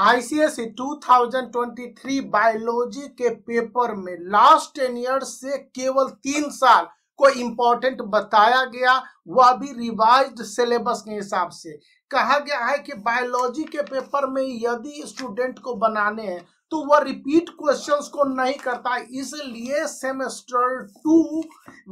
ICSE 2023 biology के paper में last ten year से केवल तीन साल को इंपॉर्टेंट बताया गया वह भी रिवाइज सिलेबस के हिसाब से कहा गया है कि बायोलॉजी के पेपर में यदि स्टूडेंट को बनाने हैं तो वह रिपीट क्वेश्चंस को नहीं करता इसलिए सेमेस्टर टू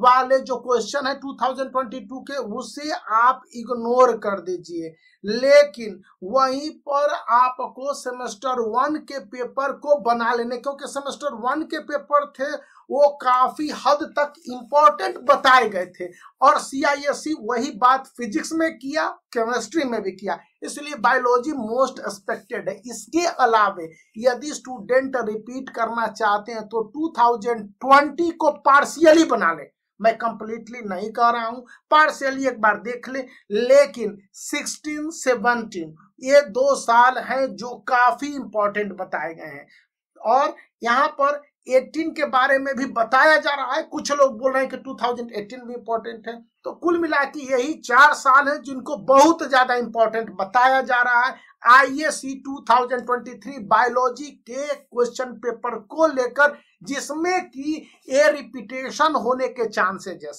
वाले जो क्वेश्चन है 2022 के उसे आप इग्नोर कर दीजिए लेकिन वहीं पर आपको सेमेस्टर वन के पेपर को बना लेने क्योंकि सेमेस्टर वन के पेपर थे वो काफी हद तक इंपॉर्टेंट बताए गए थे और सी वैसी वही बात फिजिक्स में किया केमिस्ट्री में भी किया इसलिए बायोलॉजी मोस्ट एक्सपेक्टेड है इसके अलावे यदि स्टूडेंट रिपीट करना चाहते हैं तो 2020 को पार्शियली बना ले मैं कंप्लीटली नहीं कह रहा हूं पार्शियली एक बार देख ले, लेकिन 16, 17 ये दो साल हैं जो काफी इंपॉर्टेंट बताए गए हैं और यहाँ पर 2018 के बारे में भी बताया जा रहा है कुछ लोग बोल रहे हैं कि 2018 भी इम्पोर्टेंट है तो कुल मिला के यही चार साल है जिनको बहुत ज्यादा इम्पोर्टेंट बताया जा रहा है आई एस बायोलॉजी के क्वेश्चन पेपर को लेकर जिसमें कि ए रिपीटेशन होने के चांसेज है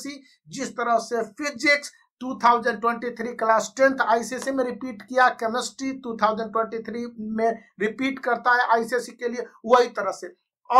सी जिस तरह से फिजिक्स 2023 क्लास टेंथ आईसीसी में रिपीट किया केमिस्ट्री 2023 में रिपीट करता है आईसीएसई के लिए वही तरह से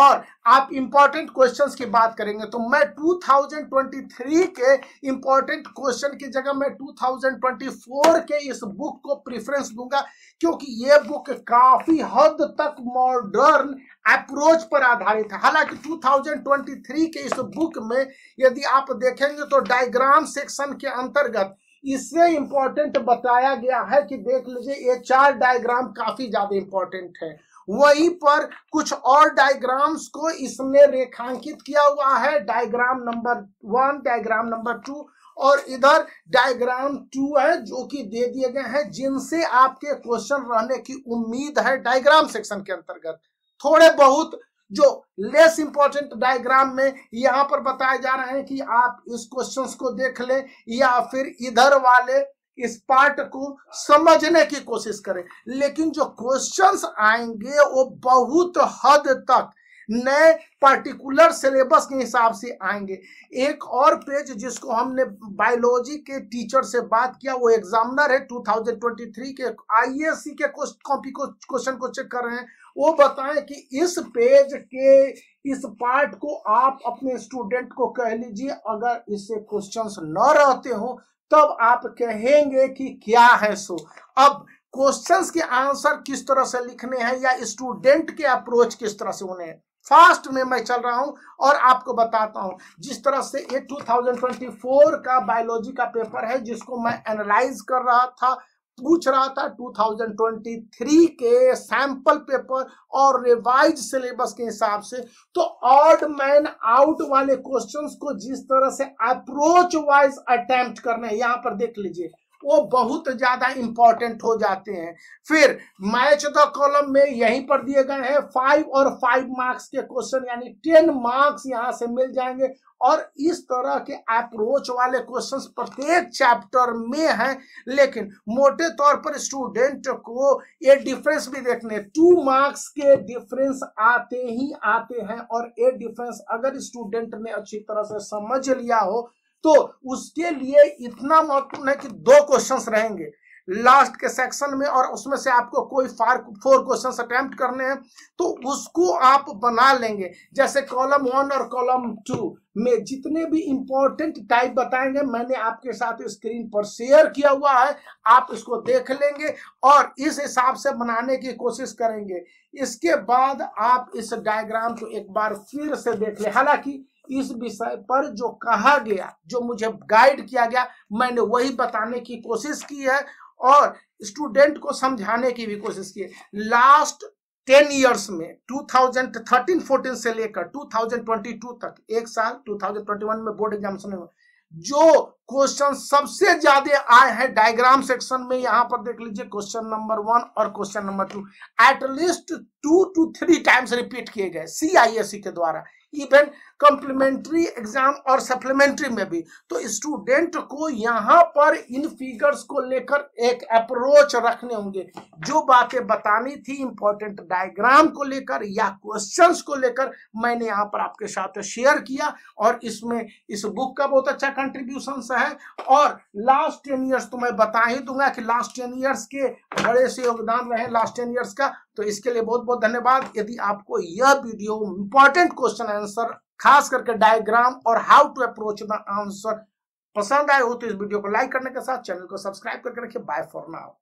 और आप इंपॉर्टेंट क्वेश्चंस की बात करेंगे तो मैं 2023 के इंपॉर्टेंट क्वेश्चन की जगह मैं 2024 के इस बुक को प्रिफरेंस दूंगा क्योंकि ये बुक काफी हद तक मॉडर्न अप्रोच पर आधारित है हालांकि 2023 के इस बुक में यदि आप देखेंगे तो डायग्राम सेक्शन के अंतर्गत इससे इंपॉर्टेंट बताया गया है कि देख लीजिए ये चार डायग्राम काफी ज्यादा इंपॉर्टेंट है वहीं पर कुछ और डायग्राम्स को इसने रेखांकित किया हुआ है diagram number one diagram number two और इधर डायग्राम टू है जो कि दे दिए गए हैं जिनसे आपके क्वेश्चन रहने की उम्मीद है डायग्राम सेक्शन के अंतर्गत थोड़े बहुत जो लेस इंपॉर्टेंट डायग्राम में यहां पर बताए जा रहे हैं कि आप इस क्वेश्चंस को देख लें या फिर इधर वाले इस पार्ट को समझने की कोशिश करें लेकिन जो क्वेश्चंस आएंगे वो बहुत हद तक नए पर्टिकुलर सिलेबस के हिसाब से आएंगे एक और पेज जिसको हमने बायोलॉजी के टीचर से बात किया वो एग्जामिनर है 2023 के आईएससी के कॉपी को क्वेश्चन को चेक कर रहे हैं वो बताएं कि इस पेज के इस पार्ट को आप अपने स्टूडेंट को कह लीजिए अगर इससे क्वेश्चंस न रहते हो तब आप कहेंगे कि क्या है सो अब क्वेश्चंस के आंसर किस तरह से लिखने हैं या स्टूडेंट के अप्रोच किस तरह से होने हैं फास्ट में मैं चल रहा हूं और आपको बताता हूं जिस तरह से ये 2024 का बायोलॉजी का पेपर है जिसको मैं एनालाइज कर रहा था पूछ रहा था 2023 के सैंपल पेपर और रिवाइज सिलेबस के हिसाब से तो ऑड मैन आउट वाले क्वेश्चंस को जिस तरह से अप्रोच वाइज अटेम्प्ट करना है यहां पर देख लीजिए वो बहुत ज्यादा इंपॉर्टेंट हो जाते हैं फिर मैच द कॉलम में यहीं पर दिए गए हैं फाइव और फाइव मार्क्स के क्वेश्चन यानी टेन मार्क्स यहां से मिल जाएंगे और इस तरह के अप्रोच वाले क्वेश्चन प्रत्येक चैप्टर में हैं लेकिन मोटे तौर पर स्टूडेंट को ये डिफरेंस भी देखने टू मार्क्स के डिफरेंस आते ही आते हैं और ये डिफरेंस अगर स्टूडेंट ने अच्छी तरह से समझ लिया हो तो उसके लिए इतना महत्वपूर्ण है कि दो क्वेश्चन रहेंगे लास्ट के सेक्शन में और उसमें से आपको कोई फार फोर क्वेश्चन अटेम्प्ट करने हैं तो उसको आप बना लेंगे जैसे कॉलम वन और कॉलम टू में जितने भी इंपॉर्टेंट टाइप बताएंगे मैंने आपके साथ स्क्रीन पर शेयर किया हुआ है आप इसको देख लेंगे और इस हिसाब से बनाने की कोशिश करेंगे इसके बाद आप इस डायग्राम को एक बार फिर से देख लें हालांकि इस विषय पर जो कहा गया जो मुझे गाइड किया गया मैंने वही बताने की कोशिश की है और स्टूडेंट को समझाने की भी कोशिश की है लास्ट टेन ईयर्स में 2013-14 से लेकर 2022 तक एक साल 2021 में बोर्ड एग्जाम में जो क्वेश्चन सबसे ज्यादा आए हैं डायग्राम सेक्शन में यहां पर देख लीजिए क्वेश्चन नंबर वन और question number two at least two two three times repeat किए गए सीआईएससी e के द्वारा इवन कंप्लीमेंट्री एग्जाम और सप्लीमेंट्री में भी तो स्टूडेंट को यहाँ पर इन फिगर्स को लेकर एक अप्रोच रखने होंगे जो बातें बतानी थी इंपॉर्टेंट डायग्राम को लेकर या क्वेश्चंस को लेकर मैंने यहाँ पर आपके साथ शेयर किया और इसमें इस बुक का बहुत अच्छा कंट्रीब्यूशन है और लास्ट टेन ईयर्स तो मैं बता ही दूंगा कि लास्ट टेन ईयर्स के बड़े से योगदान रहे लास्ट टेन ईयर्स का तो इसके लिए बहुत बहुत धन्यवाद यदि आपको यह वीडियो इंपॉर्टेंट क्वेश्चन आंसर खास करके डायग्राम और how to approach the answer पसंद आए हो तो इस वीडियो को लाइक करने के साथ चैनल को सब्सक्राइब करके रखिए बाय फॉर नाउ